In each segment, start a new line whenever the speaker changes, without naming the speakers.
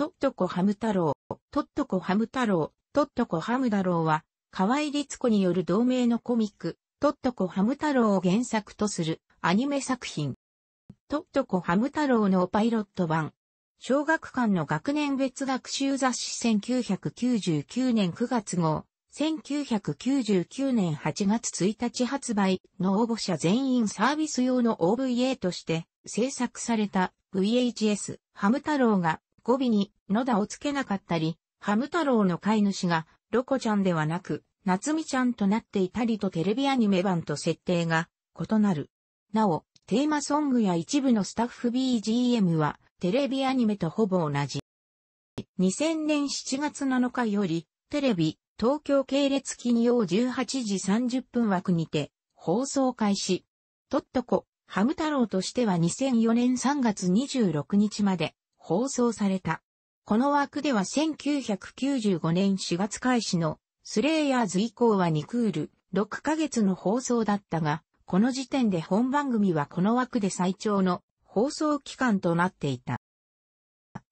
トットコハム太郎、トットコハム太郎、トットコハム太郎は、河合律子による同名のコミック、トットコハム太郎を原作とするアニメ作品。トットコハム太郎のパイロット版。小学館の学年別学習雑誌1999年9月号、1999年8月1日発売の応募者全員サービス用の OVA として制作された VHS ハム太郎が語尾に野田をつけなかったり、ハム太郎の飼い主がロコちゃんではなく、夏美ちゃんとなっていたりとテレビアニメ版と設定が異なる。なお、テーマソングや一部のスタッフ BGM はテレビアニメとほぼ同じ。2000年7月7日よりテレビ東京系列金曜18時30分枠にて放送開始。とっとこ、ハム太郎としては2004年3月26日まで放送された。この枠では1995年4月開始のスレイヤーズ以降は2クール6ヶ月の放送だったが、この時点で本番組はこの枠で最長の放送期間となっていた。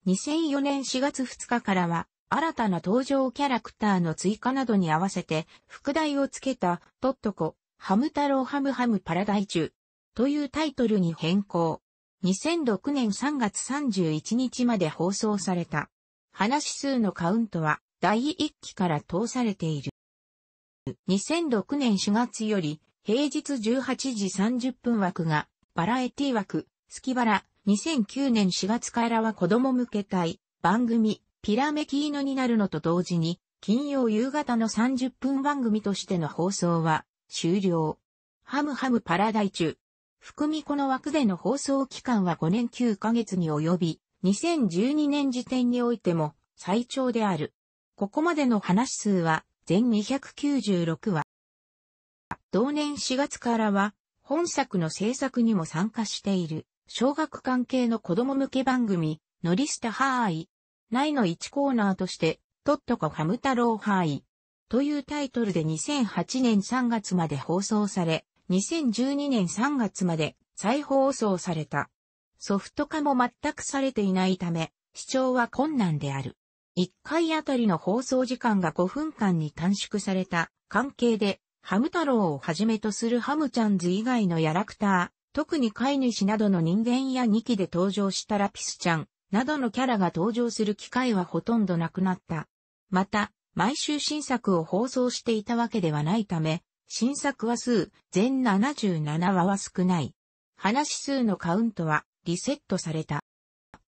2004年4月2日からは、新たな登場キャラクターの追加などに合わせて、副題をつけた、トットコ、ハム太郎ハムハムパラダイチュというタイトルに変更。2006年3月31日まで放送された。話数のカウントは第1期から通されている。2006年4月より平日18時30分枠がバラエティ枠、スキバラ、2009年4月からは子供向け帯、番組、ピラメキーノになるのと同時に、金曜夕方の30分番組としての放送は終了。ハムハムパラダイチュ、含みこの枠での放送期間は5年9ヶ月に及び、2012年時点においても最長である。ここまでの話数は全296話。同年4月からは、本作の制作にも参加している、小学関係の子供向け番組、ノリスタハーイ。内の1コーナーとして、トットコハム太郎ハーイ。というタイトルで2008年3月まで放送され、2012年3月まで再放送された。ソフト化も全くされていないため、視聴は困難である。1回あたりの放送時間が5分間に短縮された関係で、ハム太郎をはじめとするハムちゃんズ以外のキャラクター、特に飼い主などの人間や2期で登場したラピスちゃんなどのキャラが登場する機会はほとんどなくなった。また、毎週新作を放送していたわけではないため、新作話数、全77話は少ない。話数のカウントはリセットされた。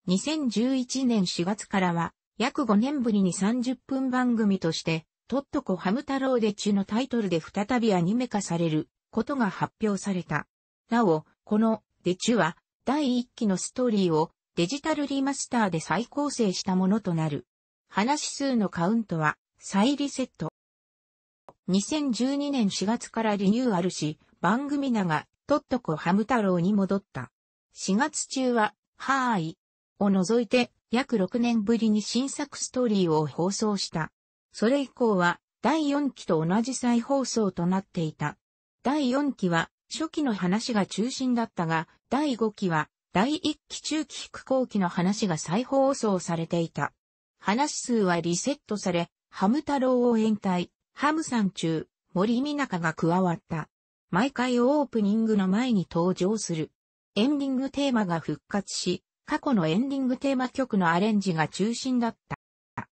2011年4月からは、約5年ぶりに30分番組として、トットコハム太郎で中のタイトルで再びアニメ化されることが発表された。なお、このデチュは第1期のストーリーをデジタルリマスターで再構成したものとなる。話数のカウントは再リセット。2012年4月からリニューアルし、番組名が、とっとこハム太郎に戻った。4月中は、はーい、を除いて、約6年ぶりに新作ストーリーを放送した。それ以降は、第4期と同じ再放送となっていた。第4期は、初期の話が中心だったが、第5期は、第1期中期飛行機の話が再放送されていた。話数はリセットされ、ハム太郎を延滞、ハムさん中、森美中が加わった。毎回オープニングの前に登場する。エンディングテーマが復活し、過去のエンディングテーマ曲のアレンジが中心だった。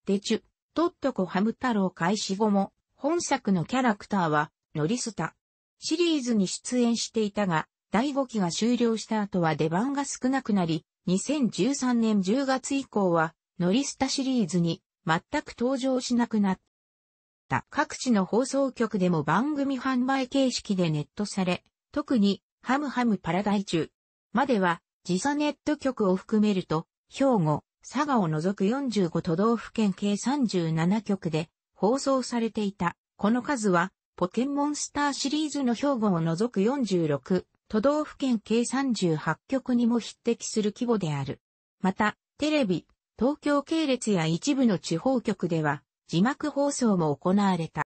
でちゅ、とっとこハム太郎開始後も、本作のキャラクターは、ノリスタ。シリーズに出演していたが、第5期が終了した後は出番が少なくなり、2013年10月以降は、ノリスタシリーズに全く登場しなくなった。。各地の放送局でも番組販売形式でネットされ、特にハムハムパラダイ中までは時差ネット局を含めると、兵庫、佐賀を除く45都道府県計37局で放送されていた。この数は、ポケモンスターシリーズの兵庫を除く46都道府県計38局にも匹敵する規模である。また、テレビ、東京系列や一部の地方局では、字幕放送も行われた。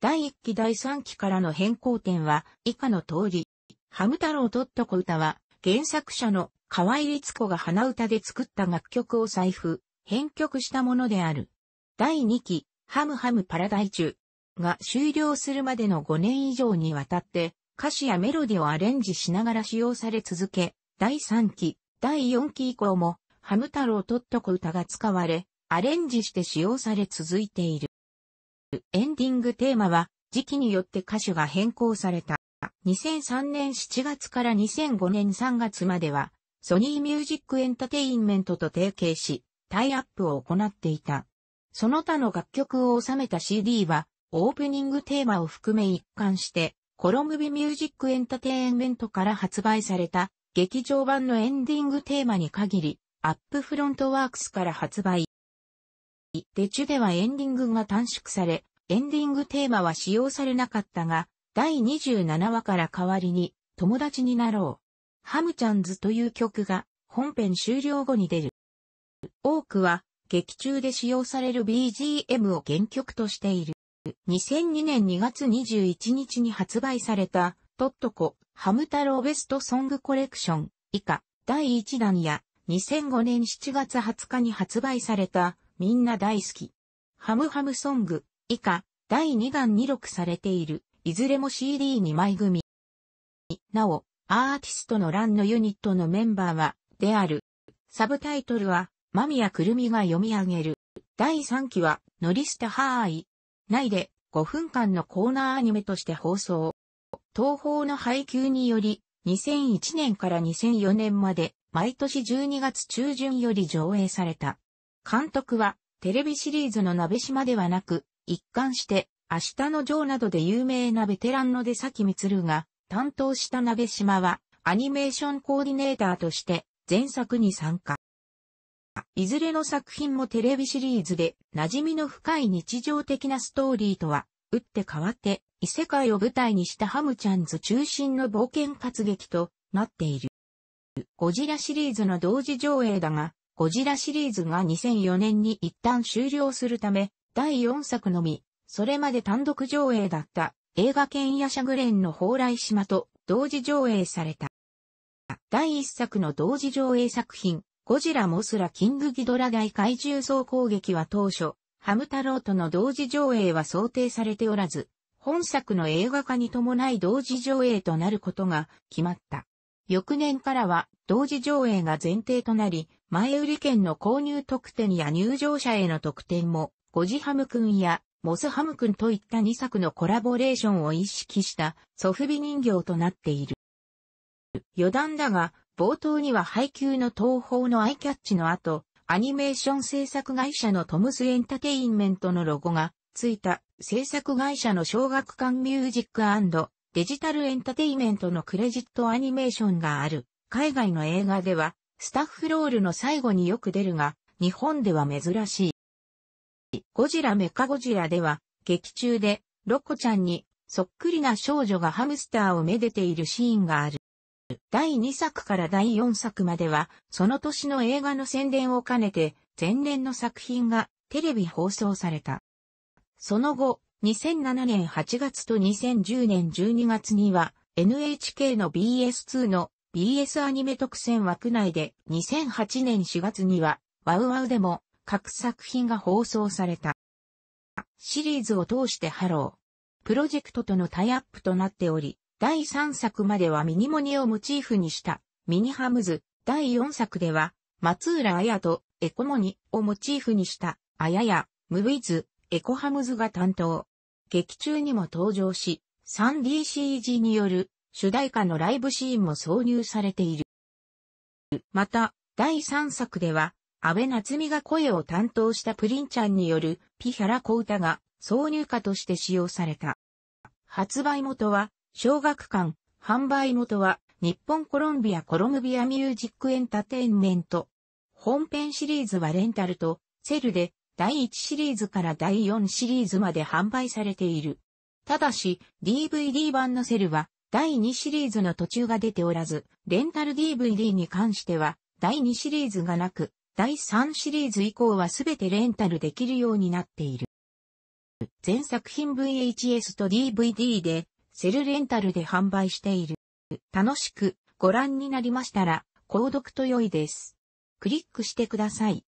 第1期第3期からの変更点は以下の通り。ハム太郎とっとこ歌は原作者の河合律子が花歌で作った楽曲を財布、編曲したものである。第2期、ハムハムパラダイチュが終了するまでの5年以上にわたって歌詞やメロディをアレンジしながら使用され続け、第3期、第4期以降もハム太郎とっとこ歌が使われ、アレンジして使用され続いている。エンディングテーマは、時期によって歌手が変更された。2003年7月から2005年3月までは、ソニーミュージックエンタテインメントと提携し、タイアップを行っていた。その他の楽曲を収めた CD は、オープニングテーマを含め一貫して、コロムビミュージックエンタテインメントから発売された、劇場版のエンディングテーマに限り、アップフロントワークスから発売。デチュではエンディングが短縮され、エンディングテーマは使用されなかったが、第27話から代わりに、友達になろう。ハムチャンズという曲が、本編終了後に出る。多くは、劇中で使用される BGM を原曲としている。2002年2月21日に発売された、トットコ、ハム太郎ベストソングコレクション、以下、第1弾や、2005年7月20日に発売された、みんな大好き。ハムハムソング、以下、第2弾に録されている、いずれも CD2 枚組。なお、アーティストの欄のユニットのメンバーは、である。サブタイトルは、マミヤクルミが読み上げる。第3期は、ノリスタハーイ。内で、5分間のコーナーアニメとして放送。東宝の配給により、2001年から2004年まで、毎年12月中旬より上映された。監督は、テレビシリーズの鍋島ではなく、一貫して、明日のジョーなどで有名なベテランの出崎光が担当した鍋島はアニメーションコーディネーターとして前作に参加。いずれの作品もテレビシリーズで馴染みの深い日常的なストーリーとは打って変わって異世界を舞台にしたハムチャンズ中心の冒険活劇となっている。ゴジラシリーズの同時上映だがゴジラシリーズが2004年に一旦終了するため、第4作のみ、それまで単独上映だった映画剣やシャグレンの蓬莱島と同時上映された。第1作の同時上映作品、ゴジラモスラキングギドラ大怪獣総攻撃は当初、ハム太郎との同時上映は想定されておらず、本作の映画化に伴い同時上映となることが決まった。翌年からは同時上映が前提となり、前売り券の購入特典や入場者への特典も、ゴジハムくんやモスハムくんといった2作のコラボレーションを意識したソフビ人形となっている。余談だが、冒頭には配給の東宝のアイキャッチの後、アニメーション制作会社のトムスエンタテインメントのロゴがついた制作会社の小学館ミュージックデジタルエンタテイメントのクレジットアニメーションがある。海外の映画ではスタッフロールの最後によく出るが、日本では珍しい。ゴジラメカゴジラでは、劇中で、ロコちゃんに、そっくりな少女がハムスターをめでているシーンがある。第2作から第4作までは、その年の映画の宣伝を兼ねて、前年の作品がテレビ放送された。その後、2007年8月と2010年12月には、NHK の BS2 の BS アニメ特選枠内で2008年4月には、ワウワウでも各作品が放送された。シリーズを通してハロー。プロジェクトとのタイアップとなっており、第3作まではミニモニをモチーフにしたミニハムズ、第4作では松浦綾とエコモニをモチーフにしたあやや、ムビズ、エコハムズが担当。劇中にも登場し、3DCG による主題歌のライブシーンも挿入されている。また、第3作では、安倍夏美が声を担当したプリンちゃんによるピヒャラ小歌が挿入歌として使用された。発売元は、小学館、販売元は、日本コロンビアコロムビアミュージックエンタテインメント。本編シリーズはレンタルと、セルで、第1シリーズから第4シリーズまで販売されている。ただし、DVD 版のセルは、第2シリーズの途中が出ておらず、レンタル DVD に関しては、第2シリーズがなく、第3シリーズ以降はすべてレンタルできるようになっている。全作品 VHS と DVD で、セルレンタルで販売している。楽しくご覧になりましたら、購読と良いです。クリックしてください。